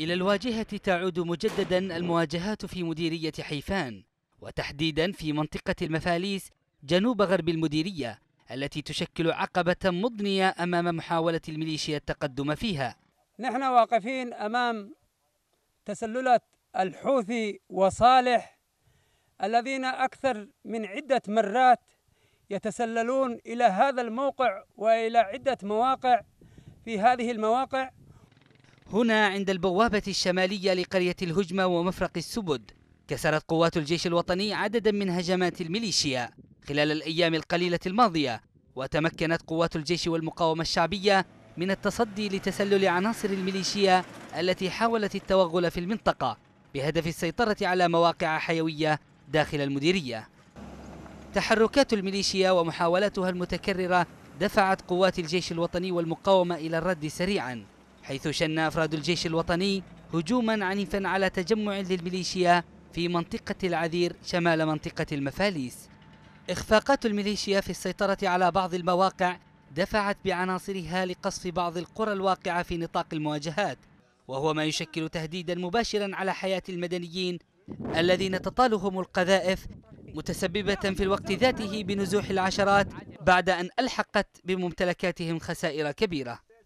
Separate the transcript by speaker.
Speaker 1: إلى الواجهة تعود مجددا المواجهات في مديرية حيفان وتحديدا في منطقة المفاليس جنوب غرب المديرية التي تشكل عقبة مضنية أمام محاولة الميليشيا التقدم فيها
Speaker 2: نحن واقفين أمام تسللات الحوثي وصالح الذين أكثر من عدة مرات يتسللون إلى هذا الموقع وإلى عدة مواقع في هذه المواقع هنا
Speaker 1: عند البوابة الشمالية لقرية الهجمة ومفرق السبد كسرت قوات الجيش الوطني عددا من هجمات الميليشيا خلال الأيام القليلة الماضية وتمكنت قوات الجيش والمقاومة الشعبية من التصدي لتسلل عناصر الميليشيا التي حاولت التوغل في المنطقة بهدف السيطرة على مواقع حيوية داخل المديرية تحركات الميليشيا ومحاولاتها المتكررة دفعت قوات الجيش الوطني والمقاومة إلى الرد سريعاً حيث شن أفراد الجيش الوطني هجوما عنيفا على تجمع للميليشيا في منطقة العذير شمال منطقة المفاليس إخفاقات الميليشيا في السيطرة على بعض المواقع دفعت بعناصرها لقصف بعض القرى الواقعة في نطاق المواجهات وهو ما يشكل تهديدا مباشرا على حياة المدنيين الذين تطالهم القذائف متسببة في الوقت ذاته بنزوح العشرات بعد أن ألحقت بممتلكاتهم خسائر كبيرة